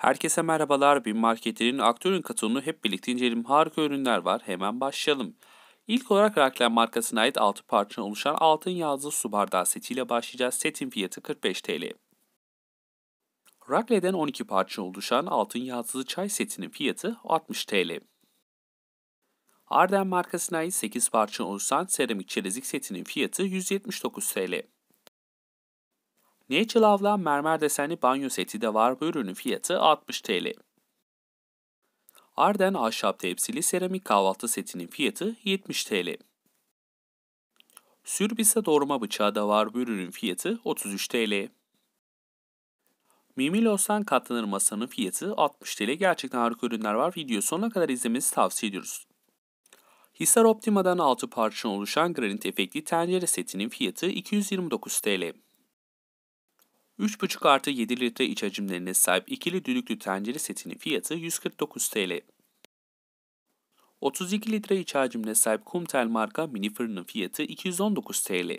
Herkese merhabalar. Bin marketlerin aktörün katılımını hep birlikte inceleyelim. Harika ürünler var. Hemen başlayalım. İlk olarak Raklen markasına ait 6 parçadan oluşan altın yağlı su bardağı setiyle başlayacağız. Setin fiyatı 45 TL. Rakle'den 12 parça oluşan altın yağsızı çay setinin fiyatı 60 TL. Arden markasına ait 8 parça oluşan seramik çerezik setinin fiyatı 179 TL. Naturelove'dan mermer desenli banyo seti de var. Bu ürünün fiyatı 60 TL. Arden ahşap tepsili seramik kahvaltı setinin fiyatı 70 TL. Sürbise doğrama bıçağı da var. Bu ürünün fiyatı 33 TL. Mimilos'tan katlanır masanın fiyatı 60 TL. Gerçekten harika ürünler var. Videoyu sonuna kadar izlemenizi tavsiye ediyoruz. Hisar Optima'dan 6 parçadan oluşan granit efektli tencere setinin fiyatı 229 TL. 3,5 artı 7 litre iç hacimlerine sahip ikili düdüklü tencere setinin fiyatı 149 TL. 32 litre iç hacimine sahip Kumtel marka mini fırının fiyatı 219 TL.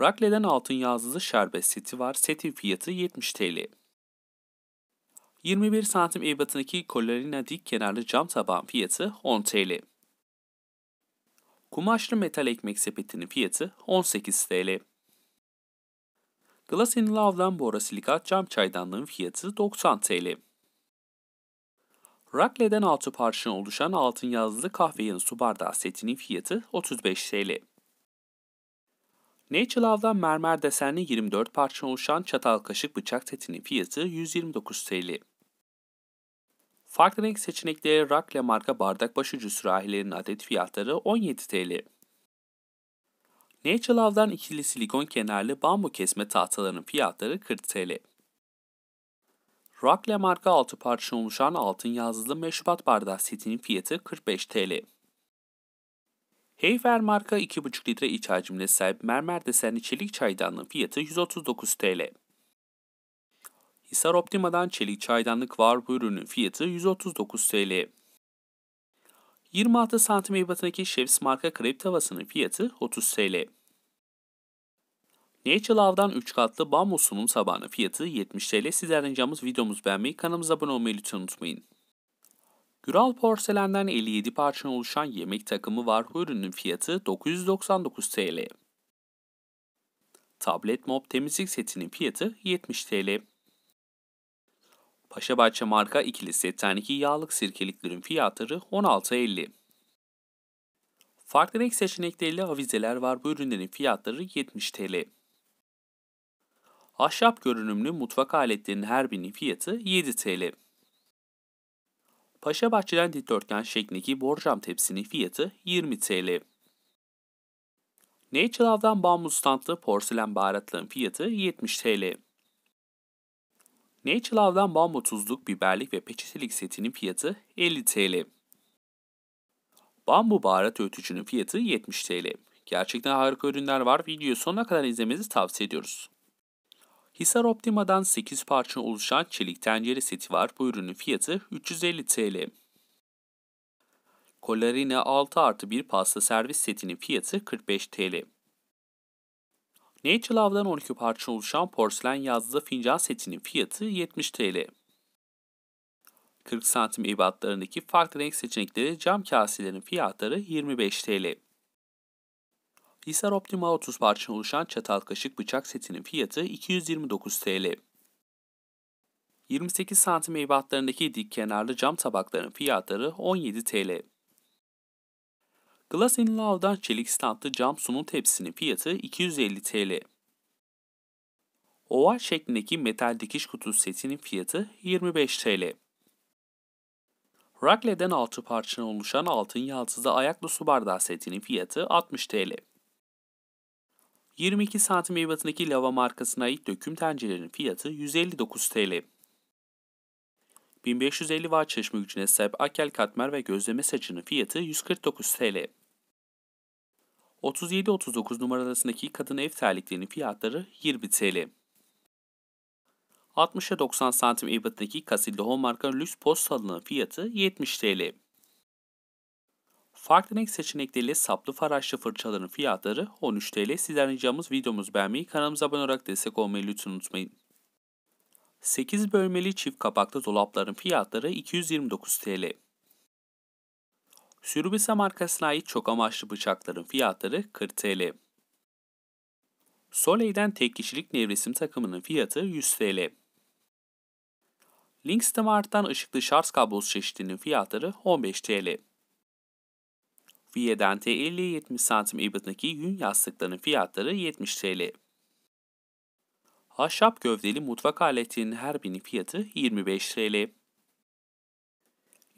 Rakle'den altın yazılı şerbet seti var. Setin fiyatı 70 TL. 21 santim ebatındaki kolarina dik kenarlı cam tabağın fiyatı 10 TL. Kumaşlı metal ekmek sepetinin fiyatı 18 TL. Glass in Love'dan Bora silikat cam çaydanlığın fiyatı 90 TL. Rakle'den altı parçadan oluşan altın yazılı kahveyin su bardağı setinin fiyatı 35 TL. Nature Love'dan mermer desenli 24 parçadan oluşan çatal kaşık bıçak setinin fiyatı 129 TL. Farklı renk seçenekleri Rakle marka bardak başucu sürahilerinin adet fiyatları 17 TL. Naturelove'dan ikili silikon kenarlı bambu kesme tahtalarının fiyatları 40 TL. Rockle marka altı parça oluşan altın yazılı meşrubat bardağı setinin fiyatı 45 TL. Heyfer marka 2,5 litre iç hacimine sahip mermer desenli çelik çaydanlığın fiyatı 139 TL. Hisar Optima'dan çelik çaydanlık var bu ürünün fiyatı 139 TL. 26 santim ebatındaki Chef's marka krep tavasının fiyatı 30 TL. Nature Love'dan 3 katlı bambu sunum sabahının fiyatı 70 TL. Sizlerden ricamız videomuzu beğenmeyi, kanalımıza abone olmayı lütfen unutmayın. Güral porselenden 57 parça oluşan yemek takımı var. Bu ürünün fiyatı 999 TL. Tablet mob temizlik setinin fiyatı 70 TL. Paşabahçe marka ikili setten 2 yağlık sirkeliklerin fiyatları 16.50. Farklı renk seçenekleriyle avizeler var. Bu ürünlerin fiyatları 70 TL. Ahşap görünümlü mutfak aletlerinin her birinin fiyatı 7 TL. Paşa Bahçeden dikdörtgen şeklindeki borcam tepsinin fiyatı 20 TL. Nature'dan bambu standlı porselen baharatların fiyatı 70 TL. Nature'dan bambu tuzluk, biberlik ve peçetelik setinin fiyatı 50 TL. Bambu baharat öğütücünün fiyatı 70 TL. Gerçekten harika ürünler var. Videoyu sonuna kadar izlemenizi tavsiye ediyoruz. Hisar Optima'dan 8 parça oluşan çelik tencere seti var. Bu ürünün fiyatı 350 TL. Collarina 6 artı 1 pasta servis setinin fiyatı 45 TL. Nature Love'dan 12 parça oluşan porselen yazlı fincan setinin fiyatı 70 TL. 40 santim ebatlarındaki farklı renk seçenekleri cam kaselerin fiyatları 25 TL. Hisar Optima 30 parçadan oluşan çatal kaşık bıçak setinin fiyatı 229 TL. 28 santim ebatlarındaki dik kenarlı cam tabakların fiyatları 17 TL. Glass in Love'dan çelik standlı cam sunum tepsisinin fiyatı 250 TL. Oval şeklindeki metal dikiş kutusu setinin fiyatı 25 TL. Rakle'den altı parçadan oluşan altın yaldızlı ayaklı su bardağı setinin fiyatı 60 TL. 22 santim ebatındaki lava markasına ait döküm tencerelerin fiyatı 159 TL. 1550 watt çalışma gücüne sahip akel katmer ve gözleme saçının fiyatı 149 TL. 37-39 numaralarındaki kadın ev terliklerinin fiyatları 20 TL. 60'a 90 santim ebatındaki Casille marka lüks post halının fiyatı 70 TL. Farklı renk seçenekleriyle saplı faraşlı fırçaların fiyatları 13 TL. Sizden ricamız videomuzu beğenmeyi, kanalımıza abone olarak destek olmayı lütfen unutmayın. 8 bölmeli çift kapaklı dolapların fiyatları 229 TL. Sürubisa markasına ait çok amaçlı bıçakların fiyatları 40 TL. Soleil'den tek kişilik nevresim takımının fiyatı 100 TL. Linksmart'tan ışıklı şarj kablosu çeşitinin fiyatları 15 TL. Viye'den TL 70 santim ibadındaki yün yastıkların fiyatları 70 TL. Ahşap gövdeli mutfak aletinin her birinin fiyatı 25 TL.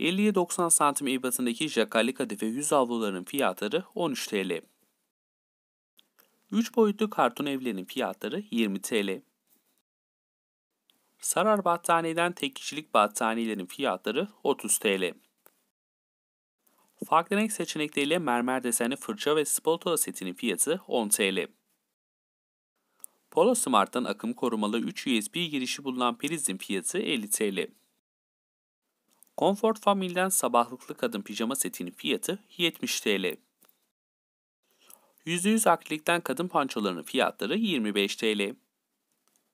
50'ye 90 santim ibadındaki jakali kadife yüz avluların fiyatları 13 TL. 3 boyutlu karton evlerin fiyatları 20 TL. Sarar battaniyeden tek kişilik battaniyelerin fiyatları 30 TL. Farklı renk seçenekleriyle mermer desenli fırça ve spatula setinin fiyatı 10 TL. Polo Smart'tan akım korumalı 3 USB girişi bulunan prizin fiyatı 50 TL. Comfort Family'den sabahlıklı kadın pijama setinin fiyatı 70 TL. %100 akrilikten kadın pançolarının fiyatları 25 TL.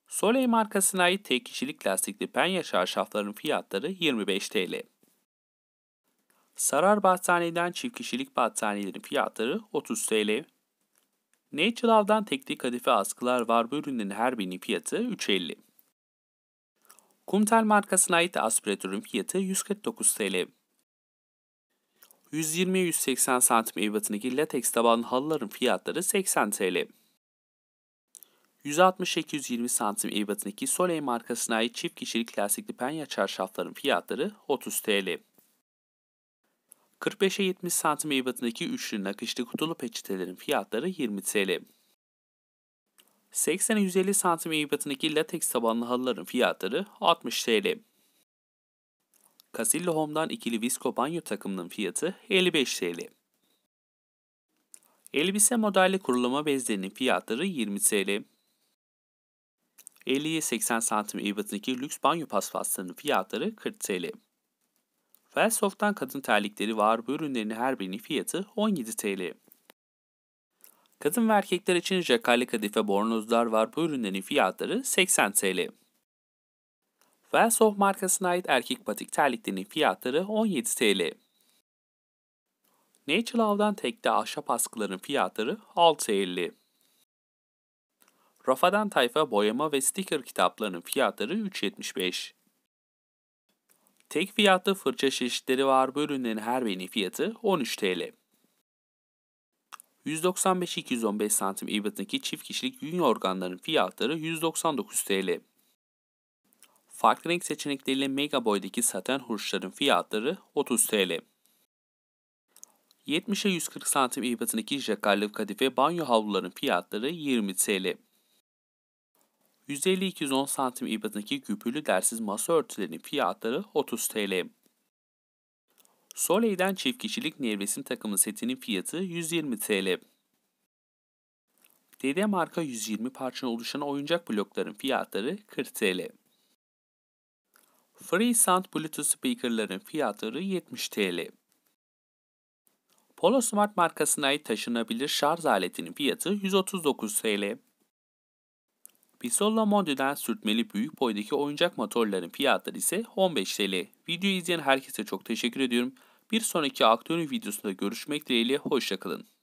Soleil markasına ait tek kişilik lastikli penye şarşafların fiyatları 25 TL. Sarar battaniyeden çift kişilik battaniyelerin fiyatları 30 TL. Nature'dan tekli kadife askılar var bu ürünlerin her birinin fiyatı 3.50. Kumtel markasına ait aspiratörün fiyatı 149 TL. 120-180 cm ebatındaki lateks tabanlı halıların fiyatları 80 TL. 160-220 cm ebatındaki Soleil markasına ait çift kişilik lastikli penya çarşafların fiyatları 30 TL. 45'e 70 santim ebatındaki üçlü nakışlı kutulu peçetelerin fiyatları 20 TL. 80'e 150 santim ebatındaki lateks tabanlı halıların fiyatları 60 TL. Casilla Home'dan ikili visko banyo takımının fiyatı 55 TL. Elbise modelli kurulama bezlerinin fiyatları 20 TL. 50'ye 80 santim ebatındaki lüks banyo paspaslarının fiyatları 40 TL. Velsoft'tan kadın terlikleri var. Bu ürünlerin her birinin fiyatı 17 TL. Kadın ve erkekler için jakalle kadife bornozlar var. Bu ürünlerin fiyatları 80 TL. Velsoft markasına ait erkek patik terliklerinin fiyatları 17 TL. Nature Love'dan tekte ahşap askıların fiyatları 6.50. Rafa'dan tayfa boyama ve sticker kitaplarının fiyatları 3.75. Tek fiyatlı fırça çeşitleri var. Bu ürünlerin her birinin fiyatı 13 TL. 195-215 santim ebatındaki çift kişilik yün yorganların fiyatları 199 TL. Farklı renk seçenekleriyle Mega Boy'daki saten hurçların fiyatları 30 TL. 70'e 140 santim ebatındaki jakarlı kadife banyo havluların fiyatları 20 TL. 150-210 santim ibadındaki gübürlü dersiz masa örtülerinin fiyatları 30 TL. Soleil'den çift kişilik nevresim takımı setinin fiyatı 120 TL. DD marka 120 parçadan oluşan oyuncak blokların fiyatları 40 TL. Free Sound Bluetooth speakerların fiyatları 70 TL. Polo Smart markasına ait taşınabilir şarj aletinin fiyatı 139 TL. Bisolla Mondi'den sürtmeli büyük boydaki oyuncak motorların fiyatları ise 15 TL. Videoyu izleyen herkese çok teşekkür ediyorum. Bir sonraki aktörün videosunda görüşmek dileğiyle hoşçakalın.